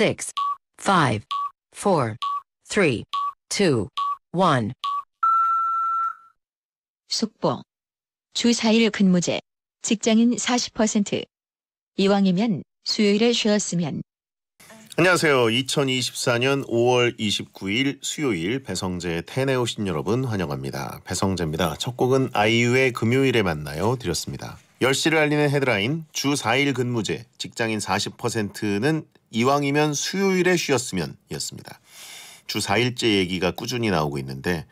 six, f i v 속보. 주 4일 근무제. 직장인 40%. 이왕이면 수요일에 쉬었으면. 안녕하세요. 2024년 5월 29일 수요일 배성재 텐에 오신 여러분 환영합니다. 배성재입니다. 첫 곡은 아이유의 금요일에 만나요 드렸습니다. 10시를 알리는 헤드라인 주 4일 근무제 직장인 40%는 이왕이면 수요일에 쉬었으면 이었습니다. 주 4일째 얘기가 꾸준히 나오고 있는데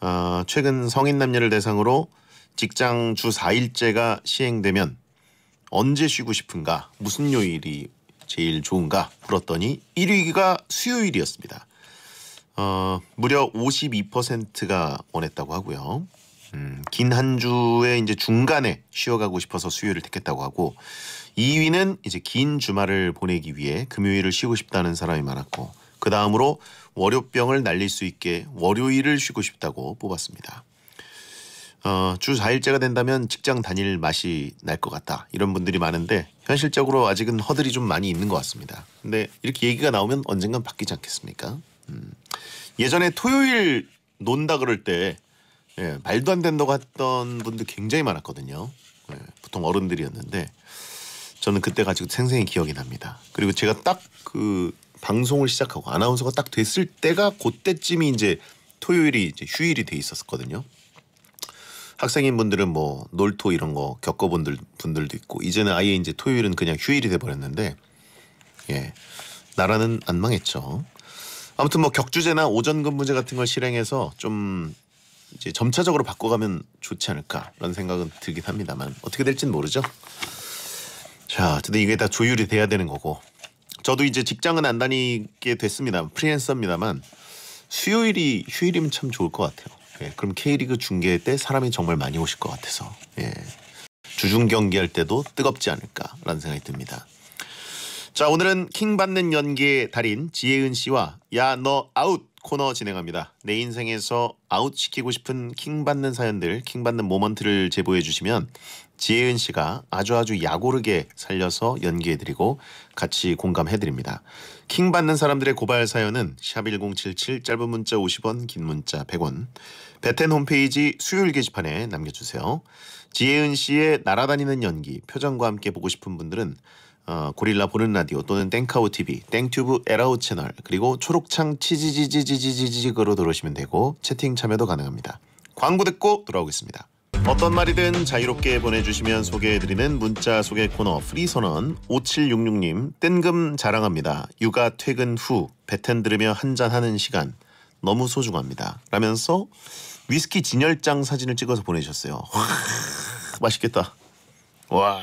어, 최근 성인 남녀를 대상으로 직장 주 4일째가 시행되면 언제 쉬고 싶은가 무슨 요일이 제일 좋은가 물었더니 1위가 수요일이었습니다. 어, 무려 52%가 원했다고 하고요. 음, 긴한 주의 이제 중간에 쉬어가고 싶어서 수요일을 택했다고 하고 2위는 이제 긴 주말을 보내기 위해 금요일을 쉬고 싶다는 사람이 많았고 그 다음으로 월요병을 날릴 수 있게 월요일을 쉬고 싶다고 뽑았습니다. 어, 주 4일째가 된다면 직장 다닐 맛이 날 것 같다 이런 분들이 많은데 현실적으로 아직은 허들이 좀 많이 있는 것 같습니다. 근데 이렇게 얘기가 나오면 언젠간 바뀌지 않겠습니까? 음. 예전에 토요일 논다 그럴 때 예, 말도 안 된다고 했던 분들 굉장히 많았거든요. 예, 보통 어른들이었는데 저는 그때 가지고 생생히 기억이 납니다. 그리고 제가 딱 그 방송을 시작하고 아나운서가 딱 됐을 때가 그때쯤이 이제 토요일이 이제 휴일이 돼 있었거든요. 학생인 분들은 뭐 놀토 이런 거 겪어본 들, 분들도 있고 이제는 아예 이제 토요일은 그냥 휴일이 돼 버렸는데 예 나라는 안 망했죠. 아무튼 뭐 격주제나 오전 근무제 같은 걸 실행해서 좀 이제 점차적으로 바꿔가면 좋지 않을까라는 생각은 들긴 합니다만 어떻게 될지는 모르죠. 자, 근데 이게 다 조율이 돼야 되는 거고 저도 이제 직장은 안 다니게 됐습니다. 프리랜서입니다만 수요일이 휴일이면 참 좋을 것 같아요. 예, 그럼 K리그 중계 때 사람이 정말 많이 오실 것 같아서 예, 주중 경기할 때도 뜨겁지 않을까라는 생각이 듭니다. 자 오늘은 킹 받는 연기의 달인 지혜은 씨와 야 너 아웃 코너 진행합니다. 내 인생에서 아웃시키고 싶은 킹받는 사연들, 킹받는 모먼트를 제보해 주시면 지혜은 씨가 아주 아주 야고르게 살려서 연기해드리고 같이 공감해드립니다. 킹받는 사람들의 고발 사연은 샵 1077 짧은 문자 50원 긴 문자 100원 베텐 홈페이지 수요일 게시판에 남겨주세요. 지혜은 씨의 날아다니는 연기 표정과 함께 보고 싶은 분들은 어, 고릴라 보는 라디오 또는 땡카우 TV, 땡튜브 에라우 채널 그리고 초록창 치지지지지지지직으로 들어오시면 되고 채팅 참여도 가능합니다. 광고 듣고 돌아오겠습니다. 어떤 말이든 자유롭게 보내주시면 소개해드리는 문자 소개 코너 프리선언 5766님 뜬금 자랑합니다. 육아 퇴근 후 배텐 들으며 한잔하는 시간 너무 소중합니다. 라면서 위스키 진열장 사진을 찍어서 보내셨어요. 와, 맛있겠다. 와.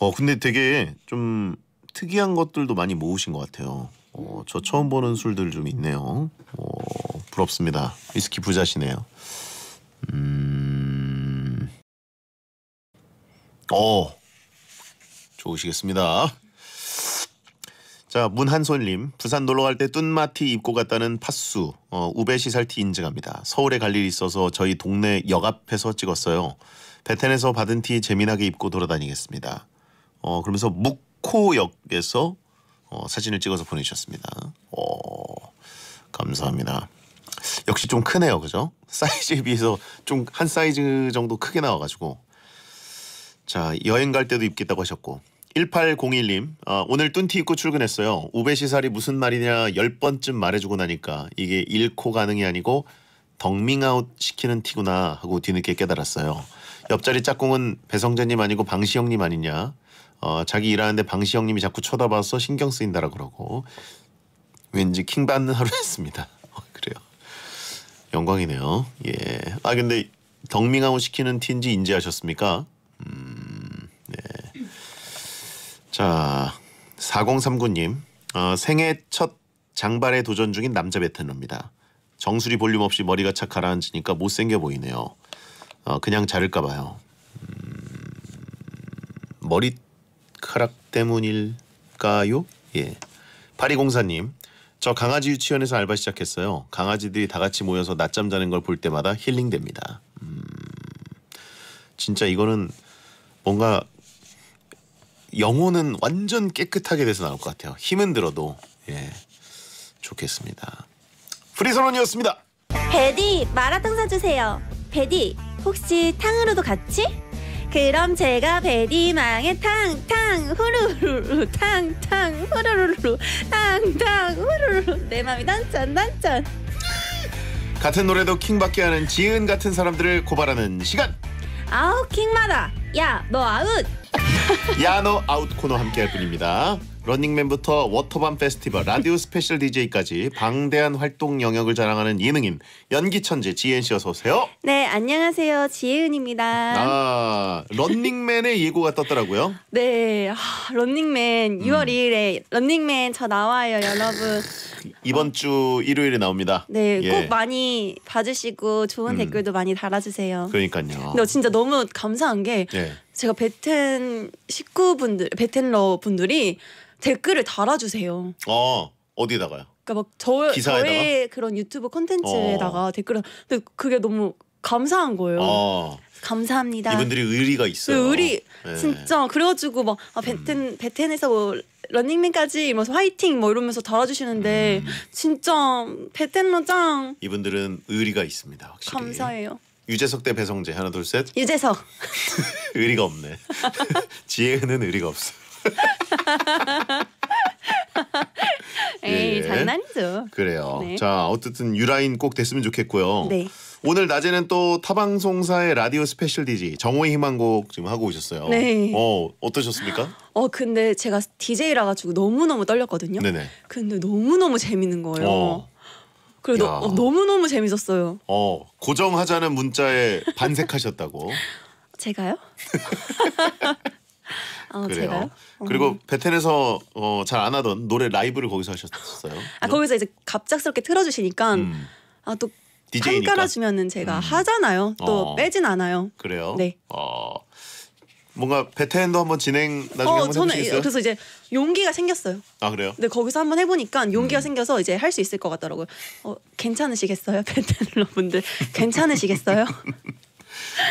어 근데 되게 좀 특이한 것들도 많이 모으신 것 같아요. 어, 저 처음 보는 술들 좀 있네요. 어, 부럽습니다. 위스키 부자시네요. 음, 어, 좋으시겠습니다. 자 문한솔님 부산 놀러 갈때 뚠마티 입고 갔다는 파수 어, 우베시살티 인증합니다. 서울에 갈 일이 있어서 저희 동네 역 앞에서 찍었어요. 베텐에서 받은 티 재미나게 입고 돌아다니겠습니다. 어, 그러면서 묵호역에서 어, 사진을 찍어서 보내주셨습니다. 오, 어, 감사합니다. 역시 좀 크네요, 그죠? 사이즈에 비해서 좀 한 사이즈 정도 크게 나와가지고. 자, 여행 갈 때도 입겠다고 하셨고. 1801님, 아, 오늘 뚠티 입고 출근했어요. 우베시살이 무슨 말이냐 10번쯤 말해주고 나니까 이게 잃고 가능이 아니고 덕밍아웃 시키는 티구나 하고 뒤늦게 깨달았어요. 옆자리 짝꿍은 배성재님 아니고 방시영님 아니냐. 어, 자기 일하는데 방시 형님이 자꾸 쳐다봐서 신경 쓰인다라 고 그러고 왠지 킹 받는 하루였습니다. 어, 그래요. 영광이네요. 예. 아 근데 덕밍하고 시키는 티인지 인지하셨습니까? 음. 네. 자, 4039님. 어, 생애 첫 장발에 도전 중인 남자 베테랑입니다. 정수리 볼륨 없이 머리가 착 가라앉으니까 못생겨 보이네요. 어, 그냥 자를까 봐요. 음, 머리 머리카락 때문일까요? 예. 파리공사님, 저 강아지 유치원에서 알바 시작했어요. 강아지들이 다 같이 모여서 낮잠 자는 걸 볼 때마다 힐링됩니다. 음, 진짜 이거는 뭔가 영혼은 완전 깨끗하게 돼서 나올 것 같아요. 힘은 들어도 예, 좋겠습니다. 프리선언이었습니다. 베디 마라탕 사주세요. 베디 혹시 탕으로도 같이? 그럼 제가 베디망에 탕탕 후루루루 탕탕 후루루루 탕탕 후루루루 내 맘이 단짠 단짠 같은 노래도 킹받게 하는 지은 같은 사람들을 고발하는 시간 아웃 킹마다 야 너 아웃 야 너 아웃 코너 함께할 뿐입니다 런닝맨부터 워터밤 페스티벌, 라디오 스페셜 DJ까지 방대한 활동 영역을 자랑하는 예능인 연기 천재 지혜은 씨 어서 오세요. 네, 안녕하세요. 지혜은입니다. 아, 런닝맨의 예고가 떴더라고요. 네, 아, 런닝맨 6월 2일에 음. 런닝맨 저 나와요, 여러분. 이번 주 일요일에 나옵니다. 네, 예. 꼭 많이 봐주시고 좋은 음. 댓글도 많이 달아주세요. 그러니까요. 근데 어, 진짜 너무 감사한 게 예. 제가 베텐 식구분들, 베텐러 분들이 댓글을 달아주세요. 어, 어디다가요? 그러니까 막 저, 기사에다가? 저의 그런 유튜브 콘텐츠에다가 어. 댓글을 근데 그게 너무 감사한 거예요. 어. 감사합니다. 이분들이 의리가 있어요. 의리 네. 진짜 그래가지고 막 아, 베텐 베텐에서 뭐 런닝맨까지 막 뭐 화이팅 뭐 이러면서 달아주시는데 음. 진짜 베텐러 짱. 이분들은 의리가 있습니다. 확실히. 감사해요. 유재석 대 배성재 하나 둘 셋. 유재석. 의리가 없네. 지혜는 의리가 없어. 에이 예. 장난이죠. 그래요. 네. 자 어쨌든 유라인 꼭 됐으면 좋겠고요. 네. 오늘 낮에는 또 타방송사의 라디오 스페셜 DJ 정오의 희망곡 지금 하고 오셨어요. 네. 어 어떠셨습니까? 어 근데 제가 DJ라 가지고 너무 너무 떨렸거든요. 네네. 근데 너무 너무 재밌는 거예요. 어. 그래도 어, 너무 너무 재밌었어요. 어 고정하자는 문자에 반색하셨다고. 제가요? 어, 그래요. 제가요? 그리고 어. 베텐에서 어, 잘 안 하던 노래 라이브를 거기서 하셨어요. 아 거기서 이제 갑작스럽게 틀어주시니까 음. 아또 한 깔아주면은 제가 음. 하잖아요. 또 어. 빼진 않아요. 그래요? 네. 어, 뭔가 베텐도 테 한번 진행 나중에 어, 한번 해보시겠어요? 그래서 이제 용기가 생겼어요. 아 그래요? 근데 거기서 한번 해보니까 용기가 음. 생겨서 이제 할 수 있을 것 같더라고요. 어, 괜찮으시겠어요, 베텐러 분들? 괜찮으시겠어요?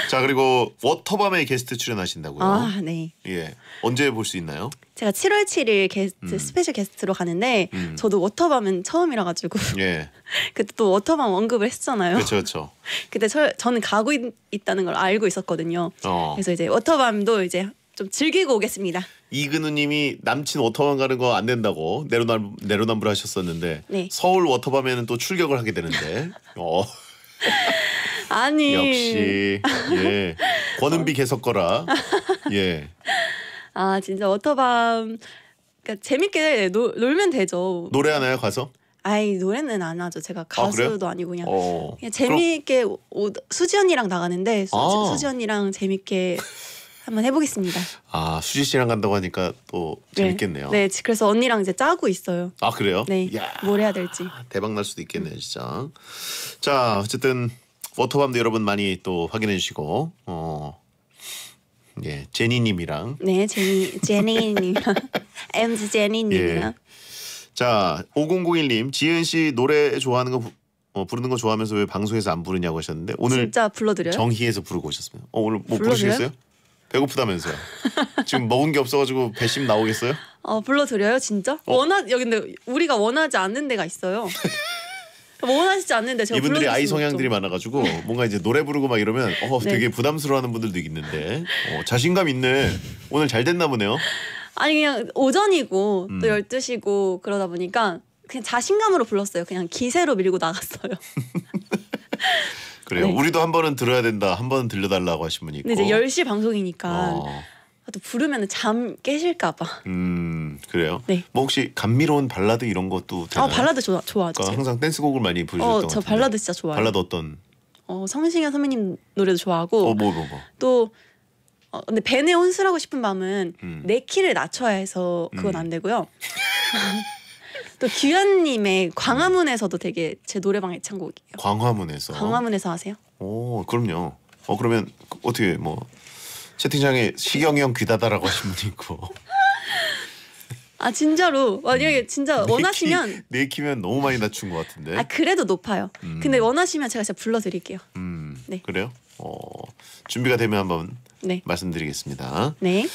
자 그리고 워터밤에 게스트 출연하신다고요? 아 네. 예 언제 볼 수 있나요? 제가 7월 7일 게스트 음. 스페셜 게스트로 가는데 음. 저도 워터밤은 처음이라 가지고 예. 그때 또 워터밤 언급을 했잖아요. 그렇죠, 그렇죠. 그때 저, 저는 가고 있, 다는걸 알고 있었거든요. 어. 그래서 이제 워터밤도 이제 좀 즐기고 오겠습니다. 이근우님이 남친 워터밤 가는 거 안 된다고 내로남 내로남불 하셨었는데 네. 서울 워터밤에는 또 출격을 하게 되는데. 어. 아니 역시 예 권은비 계속 어. 거라 예. 아 진짜 워터밤 그러니까 재밌게 노, 네, 놀면 되죠. 노래하나요 가서? 아이 노래는 안 하죠. 제가 아, 가수도 아, 니고 그냥, 어. 그냥 재미있게 오, 오, 수지 언니랑 나가는데 수, 아. 수지 언니랑 재미있게 한번 해보겠습니다. 아 수지 씨랑 간다고 하니까 또 네. 재밌겠네요. 네, 그래서 언니랑 이제 짜고 있어요. 아 그래요? 네. 야. 뭘 해야 될지. 대박 날 수도 있겠네요, 진짜. 자 어쨌든 워터밤도 여러분 많이 또 확인해 주시고 어. 예, 제니님이랑 네, 제니 제니님이랑 MZ 제니님이랑 예. 자, 5001님 지은 씨 노래 좋아하는 거 어, 부르는 거 좋아하면서 왜 방송에서 안 부르냐고 하셨는데 오늘 진짜 불러드려요? 정희에서 부르고 오셨습니다. 어, 오늘 뭐 불러드려요? 부르시겠어요? 배고프다면서요. 지금 먹은 게 없어가지고 배심 나오겠어요? 어 불러드려요 진짜? 어? 원하 여기 근데 우리가 원하지 않는 데가 있어요. 원하시지 않는데 제가 이분들이 아이 성향들이 많아가지고 뭔가 이제 노래 부르고 막 이러면 어 네. 되게 부담스러워하는 분들도 있는데 어, 자신감 있네 오늘 잘 됐나 보네요. 아니 그냥 오전이고 음. 또 12시고 그러다 보니까 그냥 자신감으로 불렀어요. 그냥 기세로 밀고 나갔어요. 그래요. 네. 우리도 한 번은 들어야 된다. 한 번은 들려달라고 하신 분이 있고. 근 이제 10시 방송이니까 어. 아, 또 부르면 잠 깨실까봐. 음 그래요. 네. 뭐 혹시 감미로운 발라드 이런 것도 되나요? 아 발라드 좋아 좋아죠 그러니까 항상 댄스곡을 많이 어, 부르셨던. 어저 발라드 진짜 좋아요. 발라드 어떤? 어 성시경 선배님 노래도 좋아하고. 어뭐뭐 뭐, 뭐, 또 어, 근데 벤에 혼술하고 싶은 마음은 음. 내 키를 낮춰야 해서 그건 음. 안 되고요. 또 규현님의 광화문에서도 되게 제 노래방 애창곡이에요. 광화문에서. 광화문에서 하세요? 오 그럼요. 어 그러면 어떻게 뭐 채팅창에 시경이 형 귀다다라고 하신 분이 있고. 아 진짜로 만약에 음. 진짜 원하시면 내키면 너무 많이 낮춘 것 같은데. 아 그래도 높아요. 음. 근데 원하시면 제가 진짜 불러드릴게요. 음. 네. 그래요? 어 준비가 되면 한번 네. 말씀드리겠습니다. 네.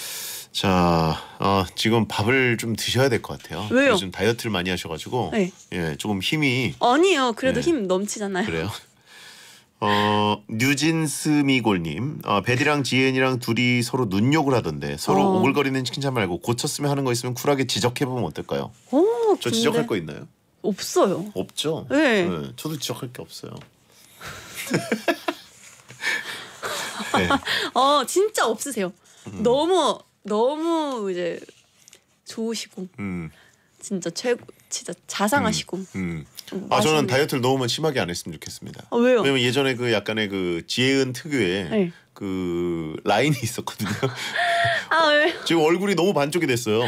자, 어, 지금 밥을 좀 드셔야 될 것 같아요. 왜요? 요즘 다이어트를 많이 하셔가지고 네. 예, 조금 힘이 아니요. 그래도 예. 힘 넘치잖아요. 그래요? 어 뉴진스미골님 어, 베디랑 지엔이랑 둘이 서로 눈욕을 하던데 서로 어. 오글거리는 칭찬 말고 고쳤으면 하는 거 있으면 쿨하게 지적해보면 어떨까요? 어, 저 근데 지적할 거 있나요? 없어요. 없죠? 네. 네, 저도 지적할 게 없어요. 네. 어 진짜 없으세요. 음. 너무 너무 이제 좋으시고 음. 진짜 최고 진짜 자상하시고. 음. 음. 아 저는 다이어트를 너무 심하게 안 했으면 좋겠습니다. 아, 왜요? 왜냐면 예전에 그 약간의 그 지혜은 특유의 네. 그 라인이 있었거든요. 아 왜? 지금 얼굴이 너무 반쪽이 됐어요.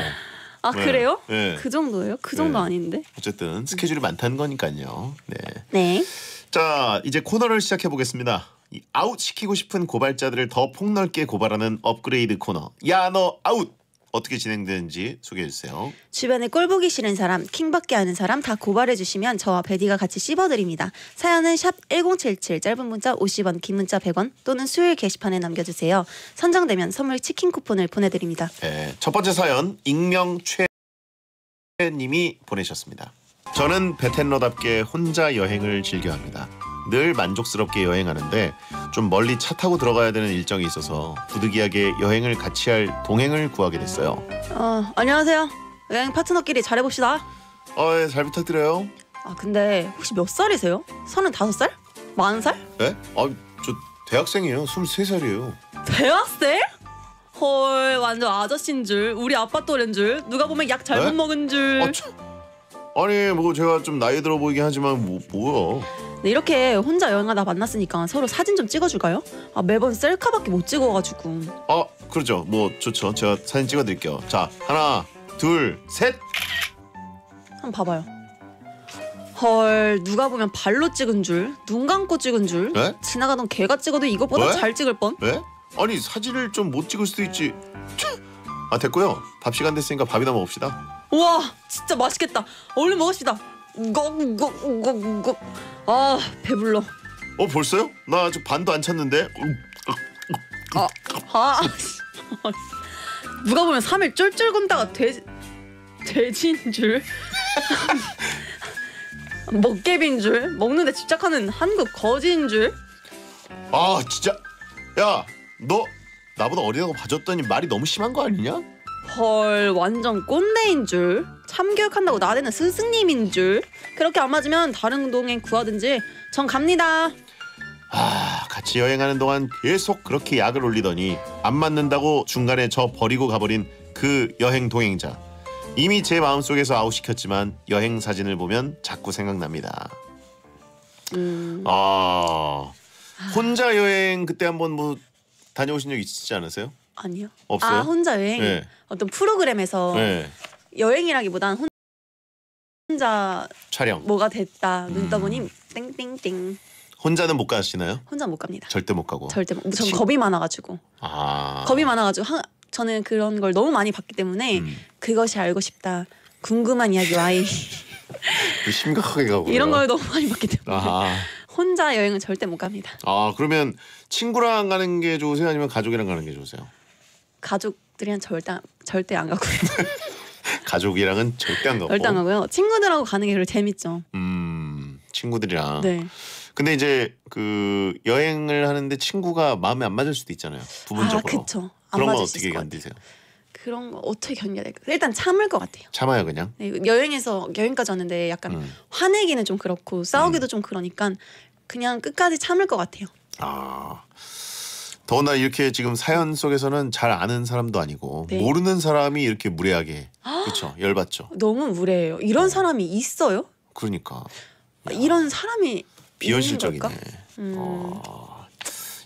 아 네. 그래요? 네. 그 정도예요? 그 정도 네. 아닌데? 어쨌든 스케줄이 많다는 거니까요. 네. 네. 자 이제 코너를 시작해 보겠습니다. 아웃 시키고 싶은 고발자들을 더 폭넓게 고발하는 업그레이드 코너 야 너 아웃. 어떻게 진행되는지 소개해 주세요. 주변에 꼴 보기 싫은 사람, 킹받게 하는 사람 다 고발해 주시면 저와 베디가 같이 씹어드립니다. 사연은 샵 1077 짧은 문자 50원, 긴 문자 100원 또는 수요일 게시판에 남겨주세요. 선정되면 선물 치킨 쿠폰을 보내드립니다. 네, 첫 번째 사연 익명 최님이 보내셨습니다. 저는 베텐러답게 혼자 여행을 즐겨합니다. 늘 만족스럽게 여행하는데 좀 멀리 차 타고 들어가야 되는 일정이 있어서 부득이하게 여행을 같이 할 동행을 구하게 됐어요. 어, 안녕하세요. 여행 파트너끼리 잘해봅시다. 어, 예, 잘 부탁드려요. 아, 근데 혹시 몇 살이세요? 서른다섯 살? 만 살? 네? 아, 저 대학생이에요. 스물세 살이에요. 대학생? 헐, 완전 아저씨인 줄. 우리 아빠 또래인 줄. 누가 보면 약 잘못 네? 먹은 줄. 아, 니뭐 제가 좀 나이 들어 보이긴 하지만 뭐 뭐야. 네, 이렇게 혼자 여행하다 만났으니까 서로 사진 좀 찍어줄까요? 아, 매번 셀카밖에 못 찍어가지고. 어, 그렇죠. 뭐 좋죠. 제가 사진 찍어드릴게요. 자, 하나, 둘, 셋. 한번 봐봐요. 헐, 누가 보면 발로 찍은 줄, 눈 감고 찍은 줄, 네? 지나가던 개가 찍어도 이것보다 네? 잘 찍을 뻔. 왜? 아니 사진을 좀 못 찍을 수도 있지. 아 됐고요. 밥 시간 됐으니까 밥이나 먹읍시다. 우와, 진짜 맛있겠다. 얼른 먹읍시다. 고고고고 아 배불러 어 벌써요? 나 아직 반도 안 찼는데 아, 아 누가 보면 3일 쫄쫄 굶다가 돼 돼지인 줄 먹개비인 줄 먹는데 집착하는 한국 거지인 줄아 진짜 야 너 나보다 어리다고 봐줬더니 말이 너무 심한 거 아니냐? 헐 완전 꼰대인 줄 참교육한다고 나대는 스승님인 줄 그렇게 안 맞으면 다른 동행 구하든지 전 갑니다 아 같이 여행하는 동안 계속 그렇게 약을 올리더니 안 맞는다고 중간에 저 버리고 가버린 그 여행 동행자 이미 제 마음속에서 아웃시켰지만 여행 사진을 보면 자꾸 생각납니다 음... 아 혼자 여행 그때 한번 뭐 다녀오신 적 있지 으시 않으세요? 아니요 없어요? 아 혼자 여행 네. 어떤 프로그램에서 네. 여행이라기보다는 혼자 촬영 뭐가 됐다 눈떠보니 음. 땡땡땡 혼자는 못 가시나요? 혼자 못 갑니다. 절대 못 가고. 절대 못. 전 겁이 많아가지고. 아. 겁이 많아가지고 하, 저는 그런 걸 너무 많이 봤기 때문에 음. 그것이 알고 싶다. 궁금한 이야기 와이. 그 심각하게 가고 이런 걸 너무 많이 봤기 때문에 아. 혼자 여행은 절대 못 갑니다. 아 그러면 친구랑 가는 게 좋으세요? 아니면 가족이랑 가는 게 좋으세요? 가족들이랑 절대 절대 안 가고요. 가족이랑은 절대 안 가고. 절대 안 가고요. 친구들하고 가는 게 재밌죠. 음, 친구들이랑. 네. 근데 이제 그 여행을 하는데 친구가 마음에 안 맞을 수도 있잖아요. 부분적으로. 아, 그렇죠. 그런 건 어떻게 견디세요? 그런 거 어떻게 견뎌야 될까? 일단 참을 것 같아요. 참아요, 그냥. 네, 여행에서 여행까지 왔는데 약간 음. 화내기는 좀 그렇고 싸우기도 음. 좀 그러니까 그냥 끝까지 참을 것 같아요. 아. 더구나 이렇게 지금 사연 속에서는 잘 아는 사람도 아니고 네. 모르는 사람이 이렇게 무례하게 그렇죠 열받죠. 너무 무례해요. 이런 어. 사람이 있어요? 그러니까 야. 아, 이런 사람이 비현실적이네. 음. 어.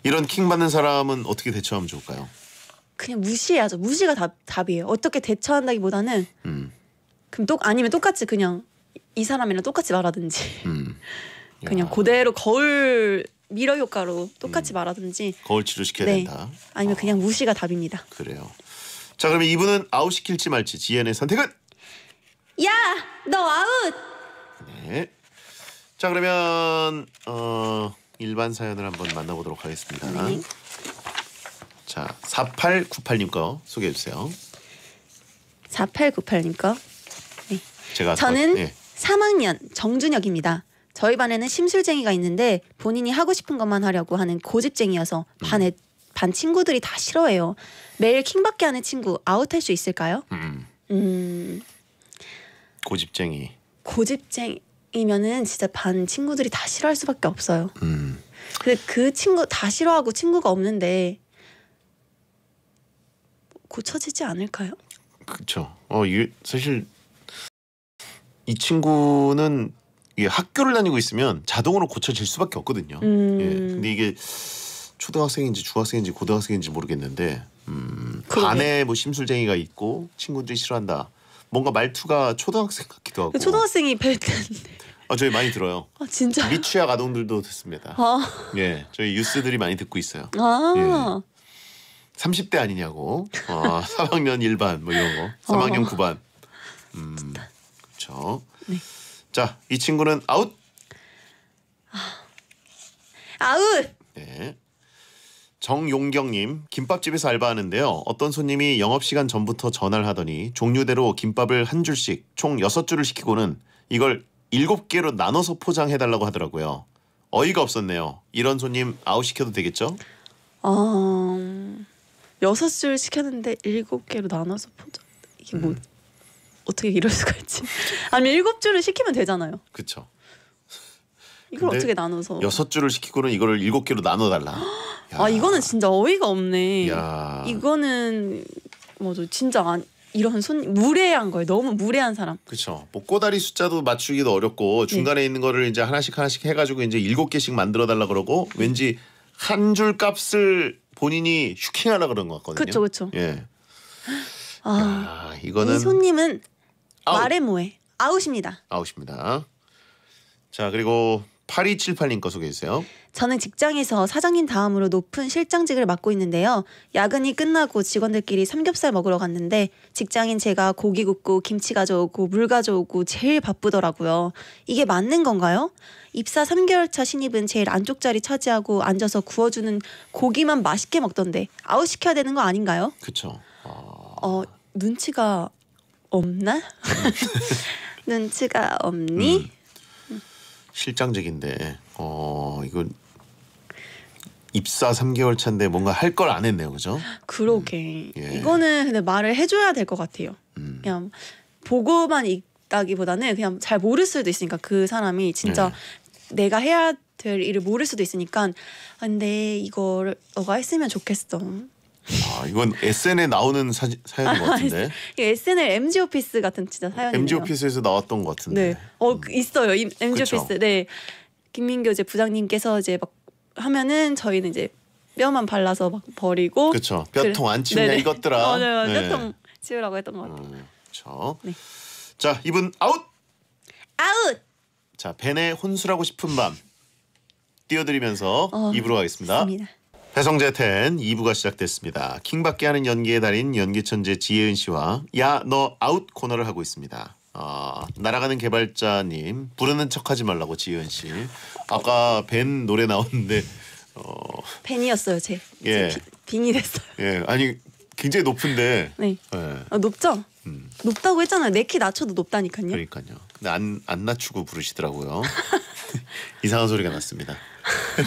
이런 킹 받는 사람은 어떻게 대처하면 좋을까요? 그냥 무시해야죠. 무시가 답, 답이에요. 어떻게 대처한다기보다는 음. 그럼 똑 아니면 똑같이 그냥 이 사람이랑 똑같이 말하든지 음. 그냥 그대로 거울 미러 효과로 똑같이 음. 말하든지 거울 치료시켜야 네. 된다. 아니면 어. 그냥 무시가 답입니다. 그래요. 자 그러면 이분은 아웃시킬지 말지 지혜의 선택은 야너 아웃. 네. 자 그러면 어 일반 사연을 한번 만나보도록 하겠습니다. 네. 자 4898님 거 소개해 주세요. 4898님 거. 네. 제가 저는 네. 3학년 정준혁입니다. 저희 반에는 심술쟁이가 있는데 본인이 하고 싶은 것만 하려고 하는 고집쟁이여서 반에 음. 반 친구들이 다 싫어해요. 매일 킹받게 하는 친구 아웃할 수 있을까요? 음. 음. 고집쟁이. 고집쟁이면은 진짜 반 친구들이 다 싫어할 수밖에 없어요. 음. 근데 그 친구 다 싫어하고 친구가 없는데 고쳐지지 않을까요? 그렇죠. 어, 이, 사실 이 친구는 이게 학교를 다니고 있으면 자동으로 고쳐질 수밖에 없거든요. 음. 예. 근데 이게 초등학생인지 중학생인지 고등학생인지 모르겠는데 음, 그 반에 뭐 심술쟁이가 있고 친구들이 싫어한다. 뭔가 말투가 초등학생 같기도 하고. 초등학생이 벨트아 저희 많이 들어요. 아 진짜. 미취학 아동들도 듣습니다. 아. 예, 저희 뉴스들이 많이 듣고 있어요. 아. 예. 30대 아니냐고. 어, 3학년 1반 뭐 이런 거. 3학년 어. 9반. 음. 그렇죠. 네. 자, 이 친구는 아웃. 아, 아웃. 네. 정용경님 김밥집에서 알바하는데요. 어떤 손님이 영업시간 전부터 전화를 하더니 종류대로 김밥을 한 줄씩 총 6줄을 시키고는 이걸 7개로 나눠서 포장해달라고 하더라고요. 어이가 없었네요. 이런 손님 아웃시켜도 되겠죠? 어... 6줄 시켰는데 7개로 나눠서 포장... 이게 뭐... 음. 어떻게 이럴 수가 있지? 아니면 일곱 줄을 시키면 되잖아요. 그렇죠. 이걸 어떻게 나눠서? 여섯 줄을 시키고는 이거를 일곱 개로 나눠 달라. 아 이거는 진짜 어이가 없네. 야. 이거는 뭐죠? 진짜 안, 이런 손 무례한 거예요. 너무 무례한 사람. 그렇죠. 뭐 꼬다리 숫자도 맞추기도 어렵고 네. 중간에 네. 있는 거를 이제 하나씩 하나씩 해가지고 이제 일곱 개씩 만들어 달라 그러고 네. 왠지 한 줄 값을 본인이 슈킹하라 그런 것 같거든요. 그렇죠, 그렇죠. 예. 아, 야, 이거는 이 손님은 마레모에 아웃입니다. 아웃입니다. 자 그리고 8278님 거 소개해 주세요. 저는 직장에서 사장님 다음으로 높은 실장직을 맡고 있는데요. 야근이 끝나고 직원들끼리 삼겹살 먹으러 갔는데 직장인 제가 고기 굽고 김치 가져오고 물 가져오고 제일 바쁘더라고요. 이게 맞는 건가요? 입사 3개월 차 신입은 제일 안쪽 자리 차지하고 앉아서 구워주는 고기만 맛있게 먹던데 아웃시켜야 되는 거 아닌가요? 그쵸. 아... 어, 눈치가 없나? 눈치가 없니? 음. 실장직인데 어 이건 입사 3개월 차인데 뭔가 할 걸 안 했네요, 그죠? 그러게. 음. 예. 이거는 근데 말을 해줘야 될 것 같아요. 음. 그냥 보고만 있다기보다는 그냥 잘 모를 수도 있으니까 그 사람이 진짜 예. 내가 해야 될 일을 모를 수도 있으니까 아, 근데 이걸 너가 했으면 좋겠어. 아 이건 SN에 나오는 사, 사연인 것 아, 같은데. SNL MG 오피스 같은 진짜 사연이에요. MG 오피스에서 나왔던 것 같은데. 네. 어 음. 있어요. 이, MG 그쵸? 오피스. 네. 김민교 이제 부장님께서 이제 막 하면은 저희는 이제 뼈만 발라서 막 버리고. 그렇죠. 뼈통 안 치우냐 네네. 이것들아. 어, 네. 네. 뼈통 치우라고 했던 것 같아요. 그렇죠. 네. 자 이분 아웃. 아웃. 자 벤의 혼술하고 싶은 밤 띄워드리면서 어, 입으로 가겠습니다. 좋습니다. 배성재 텐 2부가 시작됐습니다. 킹받게 하는 연기의 달인 연기천재 지혜은 씨와 야 너 아웃 코너를 하고 있습니다. 아, 날아가는 개발자님 부르는 척하지 말라고 지혜은 씨. 아까 벤 노래 나왔는데 어... 벤이었어요 제. 예. 제 비, 빙이 됐어요. 예, 아니 굉장히 높은데. 네. 예. 아, 높죠. 음. 높다고 했잖아요. 내키 네 낮춰도 높다니까요. 그러니까요. 근데 안 안 낮추고 부르시더라고요. 이상한 소리가 났습니다.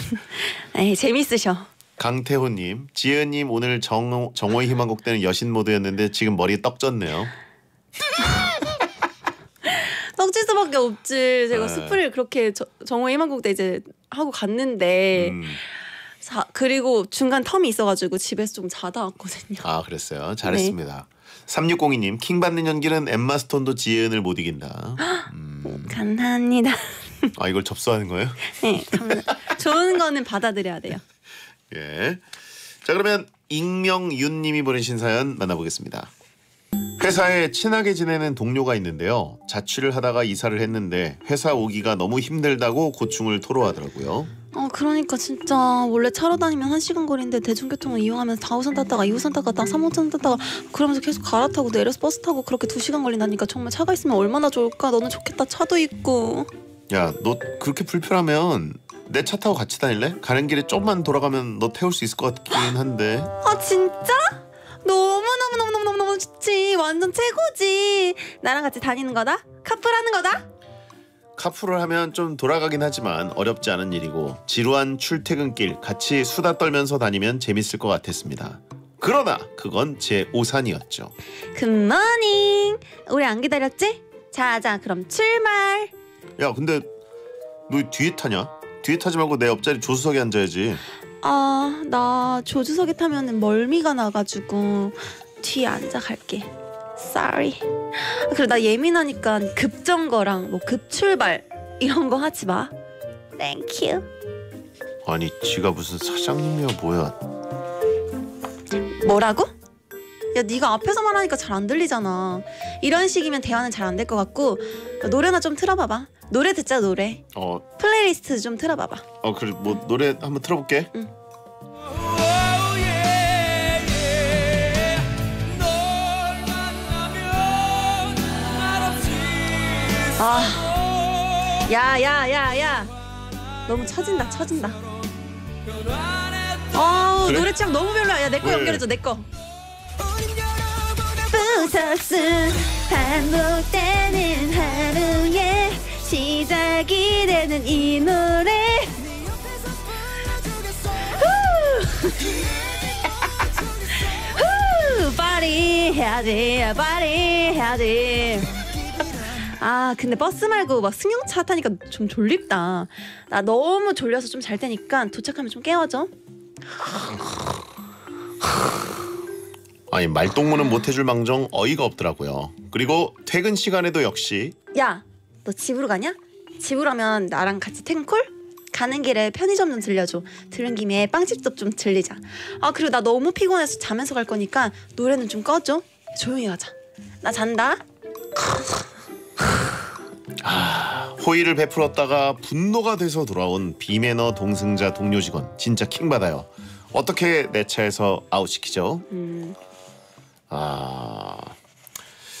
에 재밌으셔. 강태호님, 지은님 오늘 정, 정호의 희망곡 때는 여신 모드였는데 지금 머리떡 졌네요. 떡질 수밖에 없지. 제가 아. 네. 스프를 그렇게 정호의 희망곡 때 이제 하고 갔는데 음. 자, 그리고 중간 텀이 있어가지고 집에서 좀 자다 왔거든요. 아 그랬어요. 잘했습니다. 네. 3602님 킹 받는 연기는 엠마 스톤도 지은을 못 이긴다. 음. 감사합니다. 아 이걸 접수하는 거예요? 네. 감사... 좋은 거는 받아들여야 돼요. 예. 자 그러면 익명윤님이 보내신 사연 만나보겠습니다. 회사에 친하게 지내는 동료가 있는데요. 자취를 하다가 이사를 했는데 회사 오기가 너무 힘들다고 고충을 토로하더라고요. 어 그러니까 진짜 원래 차로 다니면 한 시간 거리인데 대중교통을 이용하면 4호선 탔다가 2호선 탔다가 3호선 탔다가 그러면서 계속 갈아타고 내려서 버스 타고 그렇게 2시간 걸린다니까 정말 차가 있으면 얼마나 좋을까 너는 좋겠다 차도 있고 야 너 그렇게 불편하면 내차 타고 같이 다닐래? 가는 길에 조금만 돌아가면 너 태울 수 있을 것 같긴 한데 아 진짜? 너무너무너무너무너무 좋지 완전 최고지 나랑 같이 다니는 거다? 카풀하는 거다? 카풀을 하면 좀 돌아가긴 하지만 어렵지 않은 일이고 지루한 출퇴근길 같이 수다 떨면서 다니면 재밌을 것 같았습니다 그러나 그건 제 오산이었죠 굿모닝 우리 안 기다렸지? 자자 그럼 출발 야 근데 너 뒤에 타냐? 뒤에 타지 말고 내 옆자리 조수석에 앉아야지. 아, 나 조수석에 타면 멀미가 나가지고 뒤에 앉아 갈게. Sorry. 아, 그래 나 예민하니까 급정거랑 뭐 급출발 이런 거 하지 마. Thank you. 아니, 지가 무슨 사장님이야 뭐야. 뭐라고? 야 네가 앞에서 말하니까 잘 안 들리잖아 이런 식이면 대화는 잘 안 될 것 같고 노래나 좀 틀어봐봐 노래 듣자 노래 어 플레이리스트 좀 틀어봐봐 어 그래 뭐 응. 노래 한번 틀어볼게 응. 아, 야, 야, 야, 야. 너무 처진다, 처진다. 아, 그래? 노래 취향 너무 별로야. 야, 내 거 연결해줘, 내 거. 버터스 반복되는 하루의 시작이 되는 이 노래 파리 해야지 파리 해야지 아 근데 버스 말고 막 승용차 타니까 좀 졸립다 나 너무 졸려서 좀 잘 테니까 도착하면 좀 깨워줘 아니 말동무는 못 해줄 망정 어이가 없더라고요. 그리고 퇴근 시간에도 역시 야, 너 집으로 가냐? 집으로 가면 나랑 같이 탱콜? 가는 길에 편의점 좀 들려줘. 들은 김에 빵집도 좀 들리자. 아 그리고 나 너무 피곤해서 자면서 갈 거니까 노래는 좀 꺼줘. 조용히 가자. 나 잔다. 아, 호의를 베풀었다가 분노가 돼서 돌아온 비매너 동승자 동료 직원 진짜 킹 받아요. 어떻게 내 차에서 아웃시키죠? 음, 아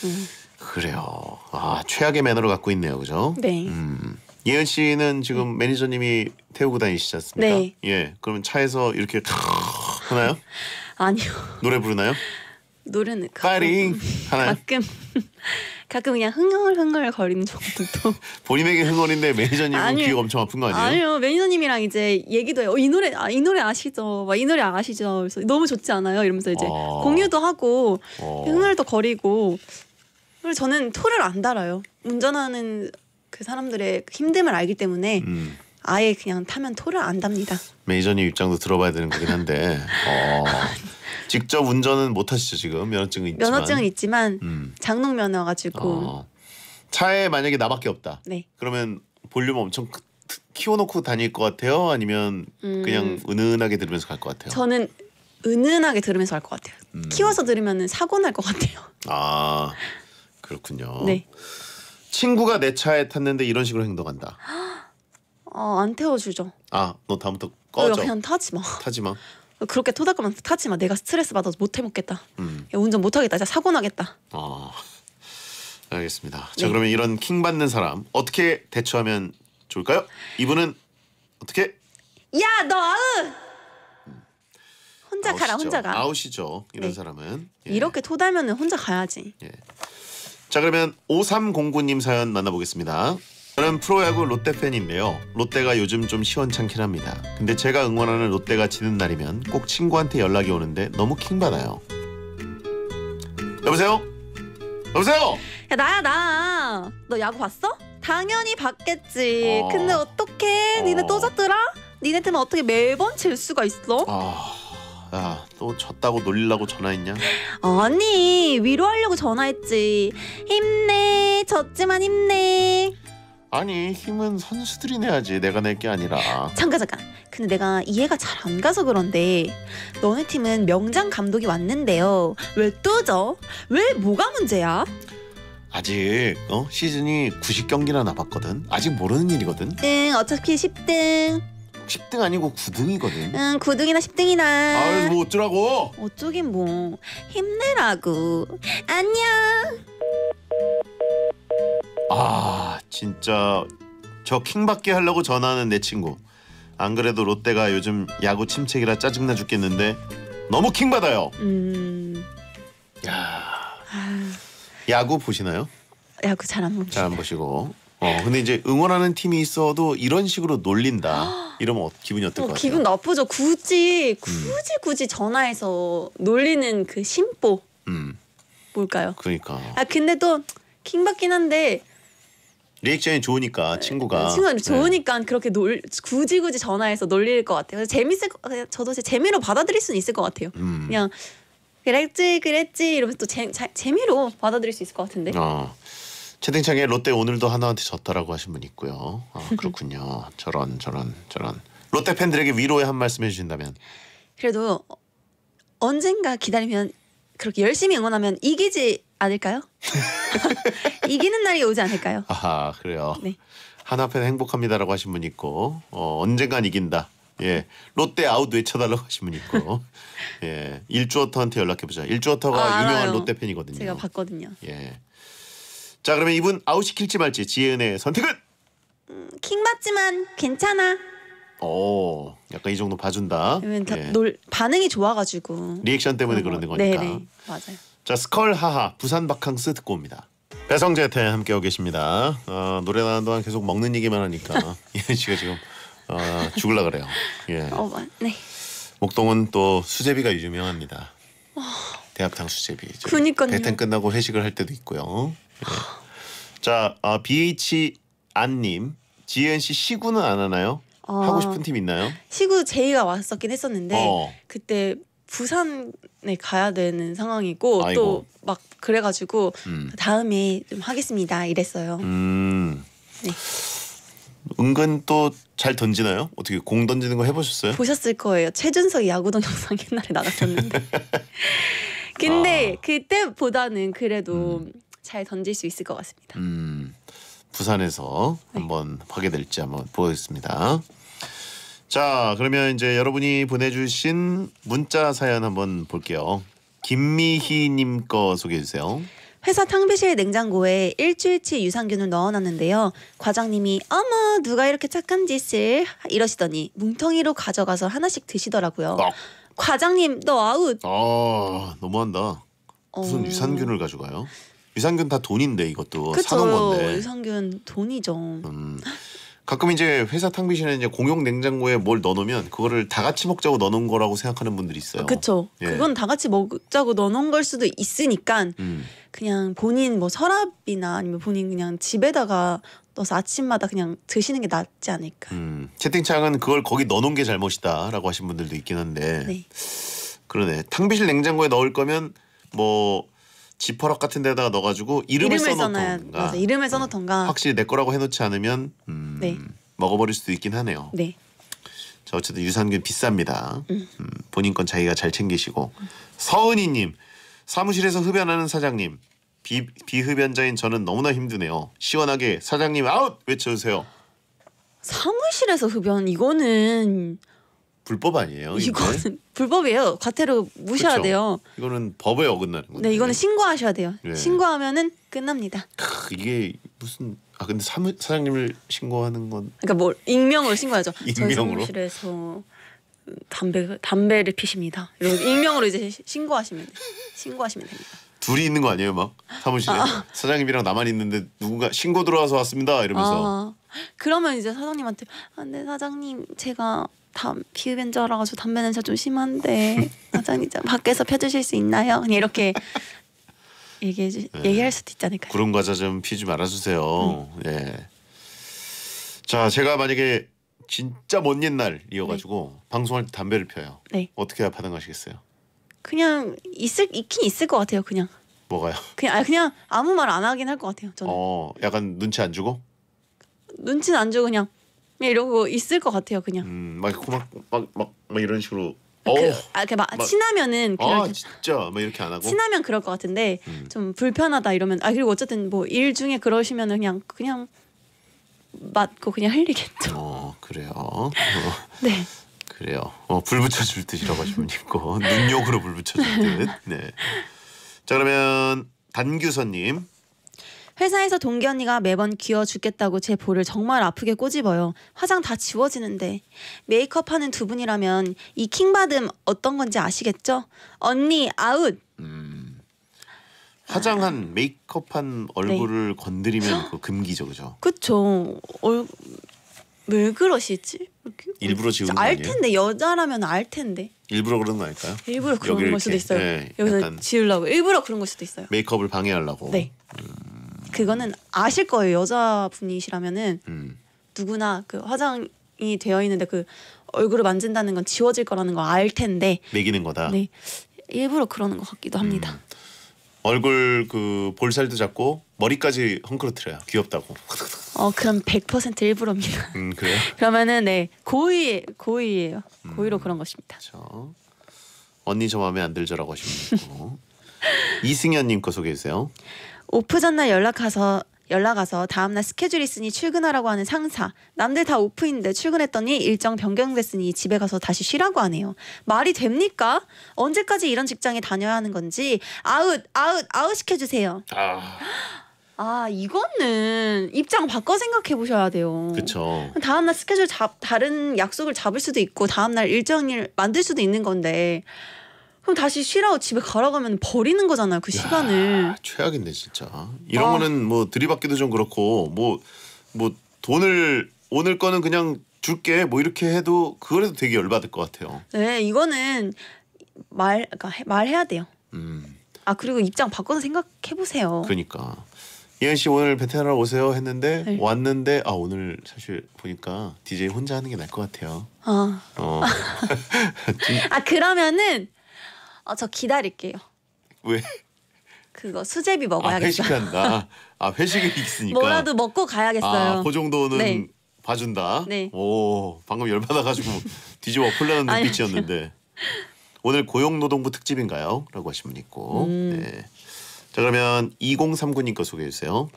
음. 그래요. 아 최악의 매너를 갖고 있네요, 그죠? 네. 음. 예은 씨는 지금 네. 매니저님이 태우고 다니시지 않습니까? 네. 예. 그러면 차에서 이렇게 하나요? 아니요. 노래 부르나요? 노래는 가끔, 파이팅 하나요? 가끔 가끔 그냥 흥얼흥얼 거리는 정도. 본인에게 흥얼인데 매니저님 귀가 엄청 아픈 거 아니에요? 아니요 매니저님이랑 이제 얘기도 해요. 어, 이 노래 아, 이 노래 아시죠? 막 이 노래 아시죠? 그래서 너무 좋지 않아요? 이러면서 이제 아 공유도 하고 어. 흥얼도 거리고. 그리고 저는 토를 안 달아요. 운전하는 그 사람들의 힘듦을 알기 때문에. 음. 아예 그냥 타면 토를 안 답니다. 매니저님 입장도 들어봐야 되는 거긴 한데. 어. 직접 운전은 못 하시죠 지금 면허증은 있지만. 면허증은 있지만 음. 장롱 면허 가지고. 아. 어. 차에 만약에 나밖에 없다. 네. 그러면 볼륨 엄청 키워놓고 다닐 것 같아요? 아니면 음. 그냥 은은하게 들으면서 갈 것 같아요? 저는 은은하게 들으면서 갈 것 같아요. 음. 키워서 들으면 사고 날 것 같아요. 아 그렇군요. 네. 친구가 내 차에 탔는데 이런 식으로 행동한다. 어, 안 태워주죠. 아 너 다음부터 어, 꺼져. 그냥 타지 마. 타지 마. 그렇게 토닥거면 타지 마. 내가 스트레스 받아서 못 해먹겠다. 음. 운전 못 하겠다. 진짜 사고 나겠다. 아, 알겠습니다. 자 네. 그러면 이런 킹 받는 사람 어떻게 대처하면 좋을까요? 이분은 어떻게? 야 너 아우! 혼자 아웃이죠. 가라 혼자 가. 아웃이죠. 이런 네. 사람은 예. 이렇게 토달면 혼자 가야지. 예. 자 그러면 5309님 사연 만나보겠습니다. 저는 프로야구 롯데 팬인데요. 롯데가 요즘 좀 시원찮긴 합니다. 근데 제가 응원하는 롯데가 지는 날이면 꼭 친구한테 연락이 오는데 너무 킹받아요. 여보세요? 여보세요? 야 나야 나. 너 야구 봤어? 당연히 봤겠지. 어... 근데 어떻게 니네 어... 또 졌더라? 니네 팀은 어떻게 매번 질 수가 있어? 아, 야, 또 졌다고 놀리려고 전화했냐? 아니, 위로하려고 전화했지. 힘내, 졌지만 힘내. 아니 힘은 선수들이 내야지 내가 낼 게 아니라 잠깐 잠깐. 근데 내가 이해가 잘 안 가서 그런데 너네 팀은 명장 감독이 왔는데요. 왜 또죠? 왜 뭐가 문제야? 아직 어 시즌이 90경기나 남았거든 아직 모르는 일이거든 응, 어차피 10등. 10등 아니고 9등이거든 응, 9등이나 10등이나. 아뭐 어쩌라고 어쩌긴 뭐 힘내라고 안녕 아 진짜 저 킹받게 하려고 전화하는 내 친구 안 그래도 롯데가 요즘 야구 침체기라 짜증나 죽겠는데 너무 킹받아요 음... 야 아. 야구 보시나요? 야구 잘 안 보시고 잘안 보시고 어 근데 이제 응원하는 팀이 있어도 이런 식으로 놀린다 이러면 어, 기분이 어떨 어, 것 같아요? 기분 나쁘죠 굳이 굳이 음. 굳이 전화해서 놀리는 그 심보 음. 뭘까요? 그러니까 아 근데 또 킹받긴 한데 리액션이 좋으니까 네. 친구가 네, 친구가 네. 좋으니까 그렇게 놀 굳이 굳이 전화해서 놀릴 것 같아요. 재밌을 거- 그냥 저도 재미로 받아들일 수는 있을 것 같아요. 음. 그냥 그랬지 그랬지 이러면서 또 재, 자- 재미로 받아들일 수 있을 것 같은데. 어. 채팅창에 롯데 오늘도 하나한테 졌다라고 하신 분 있고요. 아, 그렇군요. 저런 저런 저런. 롯데 팬들에게 위로의 한 말씀 해주신다면 그래도 언젠가 기다리면 그렇게 열심히 응원하면 이기지 않을까요? 이기는 날이 오지 않을까요? 아하 그래요. 네. 하나팬 행복합니다라고 하신 분 있고 어, 언젠간 이긴다. 예, 롯데 아웃 외쳐달라고 하신 분 있고 예, 일주어터한테 연락해보자. 일주어터가 아, 유명한 롯데 팬이거든요. 제가 봤거든요. 예. 자 그러면 이분 아웃 시킬지 말지 지은의 선택은 음, 킹 맞지만 괜찮아. 오, 약간 이 정도 봐준다. 예. 놀 반응이 좋아가지고 리액션 때문에 그런 거니까. 네 맞아요. 자 스컬 하하 부산 바캉스 듣고 옵니다. 배성재 태 함께하고 계십니다. 어, 노래 나는 동안 계속 먹는 얘기만 하니까 이현 씨가 지금 어, 죽을라 그래요. 예. 어, 네. 목동은 또 수제비가 유명합니다. 대합탕 수제비. 그니까요. 배탕 끝나고 회식을 할 때도 있고요. 예. 자 어, 아, BH 안님 지은 씨 시구는 안 하나요? 어, 하고 싶은 팀 있나요? 시구 제이가 왔었긴 했었는데 어. 그때 부산에 가야 되는 상황이고 또 막 그래가지고 음. 다음에 좀 하겠습니다 이랬어요. 음. 네. 은근 또 잘 던지나요? 어떻게 공 던지는 거 해보셨어요? 보셨을 거예요. 최준석 야구 동영상 옛날에 나갔었는데. 근데 아. 그때보다는 그래도 음. 잘 던질 수 있을 것 같습니다. 음. 부산에서 네. 한번 하게 될지 한번 보겠습니다. 자, 그러면 이제 여러분이 보내주신 문자 사연 한번 볼게요. 김미희님 거 소개해 주세요. 회사 탕비실 냉장고에 일주일치 유산균을 넣어놨는데요. 과장님이 어머 누가 이렇게 착한 짓을 이러시더니 뭉텅이로 가져가서 하나씩 드시더라고요. 어. 과장님 너 아웃. 아 너무한다. 무슨 어... 유산균을 가져가요? 유산균 다 돈인데 이것도 그쵸, 사놓은 건데. 유산균 돈이죠. 음, 가끔 이제 회사 탕비실에 이제 공용 냉장고에 뭘 넣어놓으면 그거를 다 같이 먹자고 넣어놓은 거라고 생각하는 분들이 있어요. 그렇죠. 예. 그건 다 같이 먹자고 넣어놓은 걸 수도 있으니까 음. 그냥 본인 뭐 서랍이나 아니면 본인 그냥 집에다가 넣어서 아침마다 그냥 드시는 게 낫지 않을까. 음. 채팅창은 그걸 거기 넣어놓은 게 잘못이다라고 하신 분들도 있긴 한데 네. 그러네. 탕비실 냉장고에 넣을 거면 뭐 지퍼락 같은 데다가 넣어가지고 이름을, 이름을 써놓던가 놔야 맞아, 이름을 음. 써놓던가 어. 확실히 내 거라고 해놓지 않으면 음. 음, 네. 먹어버릴 수도 있긴 하네요. 네. 자 어쨌든 유산균 비쌉니다. 음. 음, 본인 건 자기가 잘 챙기시고 서은이님 사무실에서 흡연하는 사장님 비, 비흡연자인 저는 너무나 힘드네요. 시원하게 사장님 아웃 외쳐주세요. 사무실에서 흡연 이거는 불법 아니에요? 이거는 이게? 불법이에요. 과태료 무셔야 그쵸? 돼요. 이거는 법에 어긋나는 거예 네, 이거는 신고하셔야 돼요. 네. 신고하면은 끝납니다. 크, 이게 무슨 아 근데 사무, 사장님을 신고하는 건 그러니까 뭘 뭐 익명으로 신고하죠. 익명으로. 사무실에서 담배 담배를 피십니다. 이런 익명으로 이제 신고하시면 돼. 신고하시면 됩니다. 둘이 있는 거 아니에요, 막 사무실에 아. 사장님이랑 나만 있는데 누군가 신고 들어와서 왔습니다 이러면서. 아. 그러면 이제 사장님한테 아, 네 사장님 제가 담 피우는 줄 알아가지고 담배 냄새 좀 심한데 사장님 밖에서 펴주실 수 있나요? 이렇게 얘기해 네. 얘기할 수도 있지 않까요 구름 과자 좀 피지 말아주세요. 음. 예. 자, 제가 만약에 진짜 먼 옛날 이어가지고 네. 방송할 때 담배를 펴요. 네. 어떻게 반응하시겠어요? 그냥 있을 있긴 있을 것 같아요. 그냥. 뭐가요? 그냥 아, 그냥 아무 말 안 하긴 할 것 같아요. 저는. 어, 약간 눈치 안 주고? 눈치는 안 주고 그냥, 그냥 이러고 있을 것 같아요. 그냥. 음, 막막 막, 막, 막 이런 식으로 그, 아, 그 막, 친하면은 아 그런, 진짜 막 이렇게 안 하고 친하면 그럴 것 같은데 음. 좀 불편하다 이러면 아 그리고 어쨌든 뭐 일 중에 그러시면 그냥 그냥 맞고 그냥 흘리겠죠. 어 그래요. 어. 네. 그래요. 어, 불 붙여줄 듯이라고 하시면 있고 눈욕으로 불 붙여줄 듯. 네. 자 그러면 단규선님 회사에서 동기 언니가 매번 귀여 죽겠다고 제 볼을 정말 아프게 꼬집어요. 화장 다 지워지는데. 메이크업 하는 두 분이라면 이 킹받음 어떤 건지 아시겠죠? 언니 아웃! 음. 화장한 아... 메이크업한 얼굴을 네. 건드리면 그 금기죠, 그죠? 그쵸. 얼... 왜 그러시지? 일부러 지우는 거 아니에요? 알 텐데 여자라면 알 텐데. 일부러 그런 거 아닐까요? 일부러 그런 걸 수도 있어요. 네, 여기서 지우려고 일부러 그런 걸 수도 있어요. 메이크업을 방해하려고. 네. 음. 그거는 아실 거예요. 여자분이시라면은 음. 누구나 그 화장이 되어 있는데 그 얼굴을 만진다는 건 지워질 거라는 거알 텐데 매기는 거다. 네. 일부러 그러는 것 같기도 음. 합니다. 음. 얼굴 그 볼살도 잡고 머리까지 헝클어트려요. 귀엽다고. 어 그럼 100% 일부러입니다. 음 그래요? 그러면은 네 고의 고의예요. 음. 고의로 음, 그런 것입니다. 저 언니 저 마음에 안 들죠라고 하시고 이승현님 거 소개해 주세요. 오프 전날 연락 와서 연락 와서 다음날 스케줄 있으니 출근하라고 하는 상사. 남들 다 오프인데 출근했더니 일정 변경됐으니 집에 가서 다시 쉬라고 하네요. 말이 됩니까? 언제까지 이런 직장에 다녀야 하는 건지 아웃 아웃 아웃 시켜주세요. 아. 아 이거는 입장 바꿔 생각해 보셔야 돼요. 그렇죠. 다음날 스케줄 잡 다른 약속을 잡을 수도 있고 다음날 일정을 만들 수도 있는 건데 그럼 다시 쉬라고 집에 가라가면 버리는 거잖아요 그 야, 시간을. 최악인데 진짜. 이런 아. 거는 뭐 들이받기도 좀 그렇고 뭐뭐 뭐 돈을 오늘 거는 그냥 줄게 뭐 이렇게 해도 그거라도 되게 열받을 것 같아요. 네 이거는 말 그러니까 해, 말해야 돼요. 음. 아 그리고 입장 바꿔서 생각해 보세요. 그러니까 이현씨 오늘 베테남 오세요 했는데 네. 왔는데 아 오늘 사실 보니까 DJ 혼자 하는 게 나을 것 같아요. 아. 어. 아 그러면은 어, 저 기다릴게요. 왜? 그거 수제비 먹어야겠어. 아, 회식한다. 아 회식이 있으니까. 뭐라도 먹고 가야겠어요. 아, 그 정도는 네. 봐준다. 네. 오 방금 열받아가지고 뒤집어 풀려는 눈빛이었는데 오늘 고용노동부 특집인가요?라고 하신 분 있고. 음. 네. 자 그러면 2039님 거 소개해 주세요.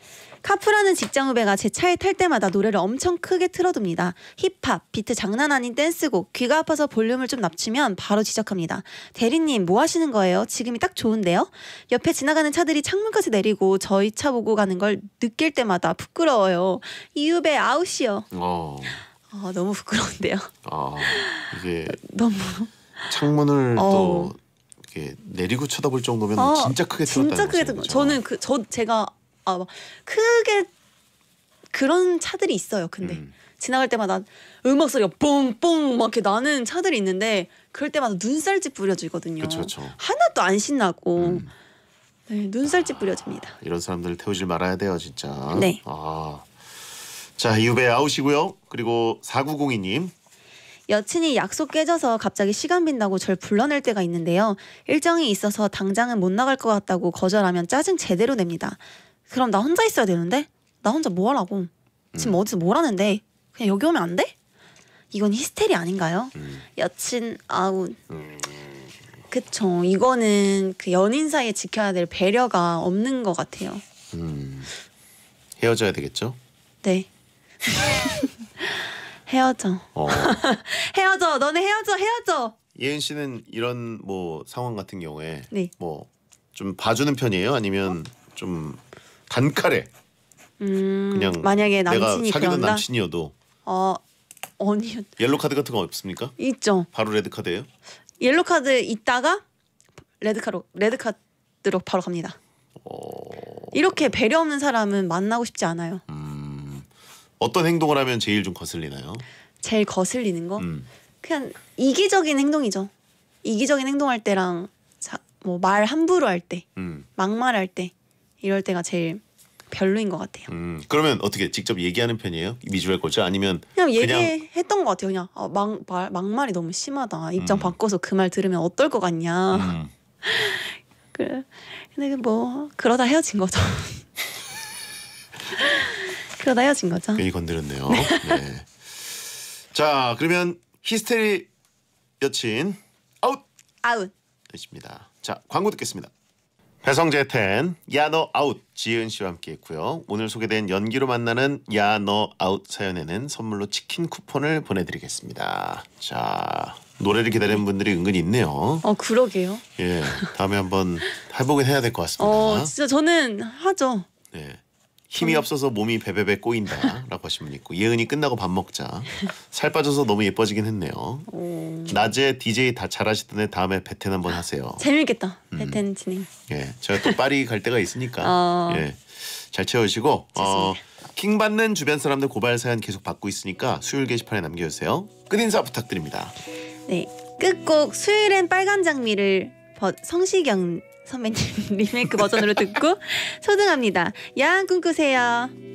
카프라는 직장 후배가 제 차에 탈 때마다 노래를 엄청 크게 틀어둡니다. 힙합, 비트 장난 아닌 댄스곡, 귀가 아파서 볼륨을 좀 낮추면 바로 지적합니다. 대리님, 뭐 하시는 거예요? 지금이 딱 좋은데요? 옆에 지나가는 차들이 창문까지 내리고 저희 차 보고 가는 걸 느낄 때마다 부끄러워요. 이 후배 아웃이요. 어. 어, 너무 부끄러운데요. 아, 이게 너무 창문을 어. 또 이렇게 내리고 쳐다볼 정도면 아, 진짜 크게 틀었다는 진짜 크게 거죠. 저는 그 저 제가 아 크게 그런 차들이 있어요. 근데 음. 지나갈 때마다 음악 소리가 뽕뽕 막 이렇게 나는 차들이 있는데 그럴 때마다 눈살집 뿌려지거든요. 그쵸, 그 하나도 안 신나고 음. 네, 눈살집 아, 뿌려집니다. 이런 사람들 태우지 말아야 돼요, 진짜. 네. 아. 자, 이후배 아웃이고요. 그리고 4902님 여친이 약속 깨져서 갑자기 시간 빈다고 절 불러낼 때가 있는데요. 일정이 있어서 당장은 못 나갈 것 같다고 거절하면 짜증 제대로 냅니다. 그럼 나 혼자 있어야 되는데? 나 혼자 뭐 하라고? 지금 음. 어디서 뭘 하는데? 그냥 여기 오면 안 돼? 이건 히스테리 아닌가요? 음. 여친 아우 음. 그쵸 이거는 그 연인 사이에 지켜야 될 배려가 없는 것 같아요. 음. 헤어져야 되겠죠? 네. 헤어져. 어. 헤어져. 너네 헤어져. 헤어져. 예은 씨는 이런 뭐 상황 같은 경우에 네. 뭐좀 봐주는 편이에요? 아니면 좀 단칼에 음, 그냥 만약에 남친이 내가 사귀는 그런다? 남친이어도 어 아니요. 옐로 카드 같은 거 없습니까? 있죠. 바로 레드 카드예요? 옐로 카드 있다가 레드 카로 레드 카드로 바로 갑니다. 어... 이렇게 배려 없는 사람은 만나고 싶지 않아요. 음. 어떤 행동을 하면 제일 좀 거슬리나요? 제일 거슬리는 거? 음. 그냥 이기적인 행동이죠. 이기적인 행동할 때랑 뭐말 함부로 할 때, 음. 막말할 때 이럴 때가 제일 별로인 것 같아요. 음, 그러면 어떻게 직접 얘기하는 편이에요? 미주얼 고자 아니면 그냥 얘기했던 것 같아요. 그냥 아, 막, 말, 막말이 너무 심하다. 입장 음. 바꿔서 그 말 들으면 어떨 것 같냐. 음. 그래. 근데 뭐 그러다 헤어진 거죠. 그러다 헤어진 거죠. 괜히 건드렸네요. 네. 네. 자 그러면 히스테리 여친 아웃 아웃 되십니다. 자 광고 듣겠습니다. 배성재 텐, 야 너 아웃 지은 씨와 함께했고요. 오늘 소개된 연기로 만나는 야 너 아웃 사연에는 선물로 치킨 쿠폰을 보내드리겠습니다. 자 노래를 기다리는 분들이 은근히 있네요. 어 그러게요. 예 다음에 한번 해보긴 해야 될 것 같습니다. 어 진짜 저는 하죠. 네. 힘이 없어서 몸이 베베베 꼬인다라고 하신 분 있고 예은이 끝나고 밥 먹자 살 빠져서 너무 예뻐지긴 했네요. 오. 낮에 DJ 다 잘하시던데 다음에 베텐 한번 하세요. 재밌겠다 음. 베텐 음. 진행. 예, 제가 또 파리 갈데가 있으니까 어. 예, 잘 채우시고 어, 킹 받는 주변 사람들 고발 사연 계속 받고 있으니까 수요일 게시판에 남겨주세요. 끝 인사 부탁드립니다. 네, 끝곡 수요일엔 빨간 장미를 버, 성시경 선배님 리메이크 버전으로 듣고 소등합니다. 야 꿈꾸세요.